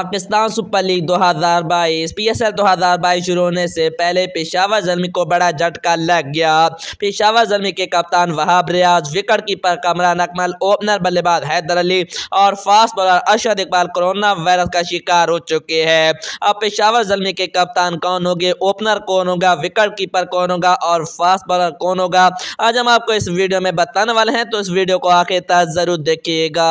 Pakistan super league 2022 हजार बाईस शुरू होने से पहले पेशावर जलमी को बड़ा झटका लग गया पेशावर जलमी के कप्तान Wahab Riaz wicket keeper Kamran Akmal opener बल्लेबाज हैदर अली और fast bowler Arshad Iqbal corona virus का शिकार हो चुके हैं अब पेशावर जलमी के कप्तान कौन हो गए ओपनर कौन होगा विकेट कीपर कौन होगा और फास्ट बॉलर कौन होगा आज हम आपको इस वीडियो में बताने वाले हैं तो इस वीडियो को आखिर तक जरूर देखिएगा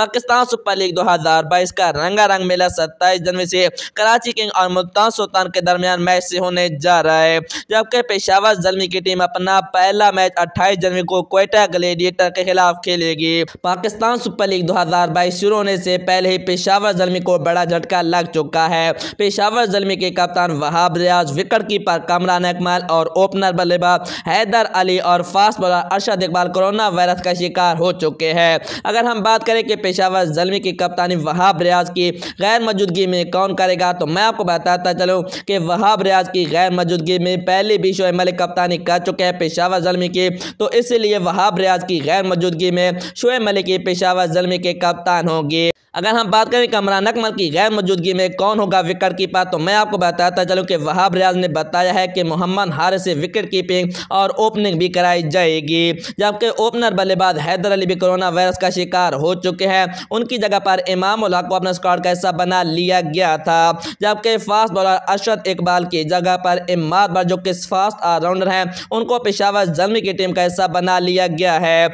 पाकिस्तान सुपर लीग दो हजार बाईस का रंगारंग मेला सत्ताईस जनवरी से कराची किंग और मुल्तान सुल्तान के दरमियान मैच से होने जा रहा है जबकि पेशावर जलमी की टीम अपना पहला मैच अट्ठाईस जनवरी को कोयटा ग्लेडिएटर के खिलाफ खेलेगी पाकिस्तान सुपर लीग दो हजार बाईस शुरू होने से पहले ही पेशावर जलमी को बड़ा झटका लग चुका है पेशावर जलमी के कप्तान वहाब रियाज विकेट कीपर कमरान अकमल और ओपनर बल्लेबाज हैदर अली और fast bowler Arshad Iqbal corona virus का शिकार हो चुके हैं अगर हम बात करें कि पेशावर जलमी की कप्तानी वहाब रियाज की गैर गैर मौजूदगी में कौन करेगा तो मैं आपको बताता चलूँ कि वहाब रियाज की गैर मौजूदगी में पहले भी शोब मलिक कप्तानी कर चुके हैं पेशावर जलमी की तो इसलिए वहाब रियाज की गैर मौजूदगी में शोब मलिक की पेशावर जलमी के कप्तान होंगे अगर हम बात करें कमरान अकमल की गैर मौजूदगी में कौन होगा विकेट कीपर तो मैं आपको बताता चलूं कि वहाब रियाज ने बताया है कि मोहम्मद हार से विकेट कीपिंग और ओपनिंग भी कराई जाएगी जबकि ओपनर बल्लेबाज हैदर अली भी कोरोना वायरस का शिकार हो चुके हैं उनकी जगह पर इमाम को अपना स्क्वाड का हिस्सा बना लिया गया था जबकि फास्ट बॉलर अशद इकबाल की जगह पर इमाद बार जो कि फास्ट ऑलराउंडर हैं उनको पेशावर जन्म की टीम का हिस्सा बना लिया गया है